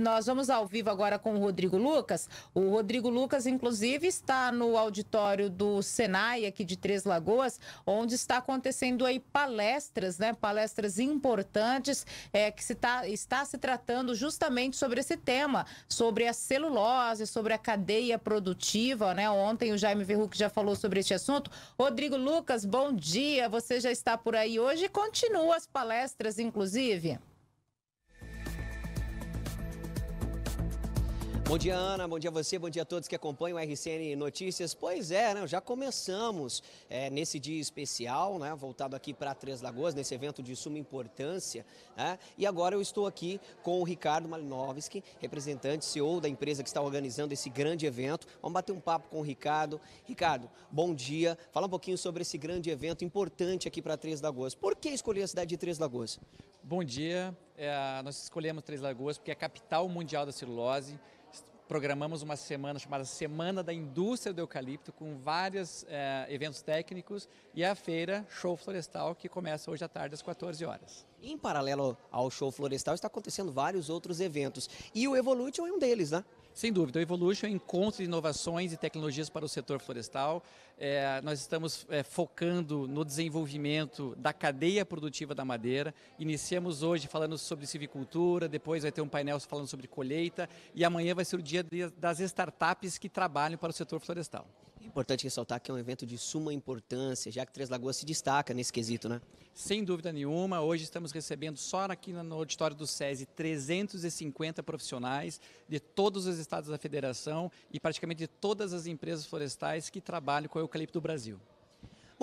Nós vamos ao vivo agora com o Rodrigo Lucas. O Rodrigo Lucas, inclusive, está no auditório do Senai, aqui de Três Lagoas, onde está acontecendo aí palestras, né? Palestras importantes é, que se tá, está se tratando justamente sobre esse tema, sobre a celulose, sobre a cadeia produtiva, né? Ontem o Jaime Verruc já falou sobre este assunto. Rodrigo Lucas, bom dia. Você já está por aí hoje e continua as palestras, inclusive. Bom dia, Ana. Bom dia a você. Bom dia a todos que acompanham o RCN Notícias. Pois é, né? já começamos é, nesse dia especial, né? voltado aqui para Três Lagoas, nesse evento de suma importância. Né? E agora eu estou aqui com o Ricardo Malinovski, representante, CEO da empresa que está organizando esse grande evento. Vamos bater um papo com o Ricardo. Ricardo, bom dia. Fala um pouquinho sobre esse grande evento importante aqui para Três Lagoas. Por que escolher a cidade de Três Lagoas? Bom dia. É, nós escolhemos Três Lagoas porque é a capital mundial da celulose programamos uma semana chamada Semana da Indústria do Eucalipto, com vários é, eventos técnicos e a feira Show Florestal, que começa hoje à tarde às 14 horas em paralelo ao show florestal, está acontecendo vários outros eventos. E o Evolution é um deles, né? Sem dúvida, o Evolution é um encontro de inovações e tecnologias para o setor florestal. É, nós estamos é, focando no desenvolvimento da cadeia produtiva da madeira. Iniciamos hoje falando sobre civicultura, depois vai ter um painel falando sobre colheita e amanhã vai ser o dia das startups que trabalham para o setor florestal. Importante ressaltar que é um evento de suma importância, já que Três Lagoas se destaca nesse quesito, né? Sem dúvida nenhuma, hoje estamos recebendo só aqui no auditório do SESI 350 profissionais de todos os estados da federação e praticamente de todas as empresas florestais que trabalham com o eucalipto do Brasil.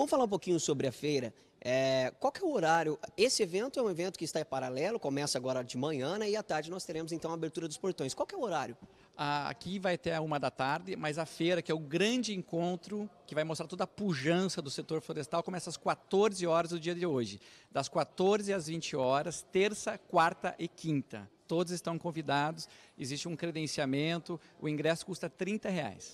Vamos falar um pouquinho sobre a feira. É, qual é o horário? Esse evento é um evento que está em paralelo, começa agora de manhã né, e à tarde nós teremos então a abertura dos portões. Qual é o horário? aqui vai até uma da tarde, mas a feira, que é o grande encontro que vai mostrar toda a pujança do setor florestal, começa às 14 horas do dia de hoje. Das 14 às 20 horas, terça, quarta e quinta todos estão convidados, existe um credenciamento, o ingresso custa 30 reais.